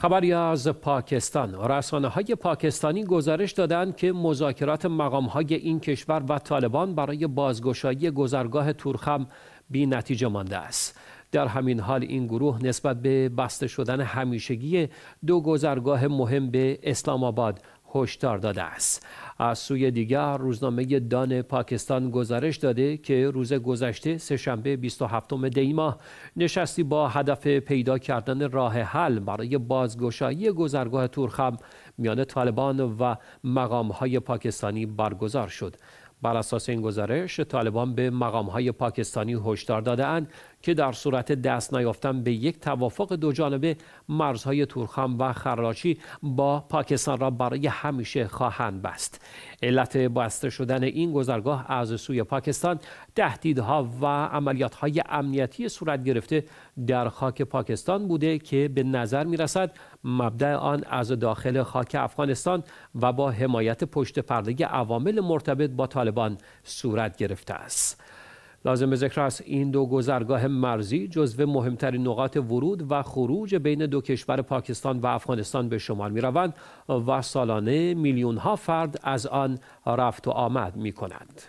خبری از پاکستان رسانه های پاکستانی گزارش دادند که مذاکرات مقام های این کشور و طالبان برای بازگشایی گذرگاه تورخم بی نتیجه مانده است در همین حال این گروه نسبت به بسته شدن همیشگی دو گذرگاه مهم به اسلام آباد هشدار داده است از سوی دیگر روزنامه دان پاکستان گزارش داده که روز گذشته سهشنبه 27 دی ماه نشستی با هدف پیدا کردن راه حل برای بازگشایی گذرگاه تورخم میان طالبان و مقام های پاکستانی برگزار شد بر اساس این گزارش طالبان به مقام های پاکستانی هشدار دادهاند که در صورت دست نیافتن به یک توافق دو دوجانبه مرزهای تورخم و خراچی با پاکستان را برای همیشه خواهند بست علت بسته شدن این گذرگاه از سوی پاکستان تهدیدها و عملیاتهای امنیتی صورت گرفته در خاک پاکستان بوده که به نظر می رسد مبدع آن از داخل خاک افغانستان و با حمایت پشت پرده عوامل مرتبط با طالبان صورت گرفته است. لازم به ذکر است این دو گذرگاه مرزی جزو مهمترین نقاط ورود و خروج بین دو کشور پاکستان و افغانستان به شمار می روند و سالانه میلیون ها فرد از آن رفت و آمد می کنند.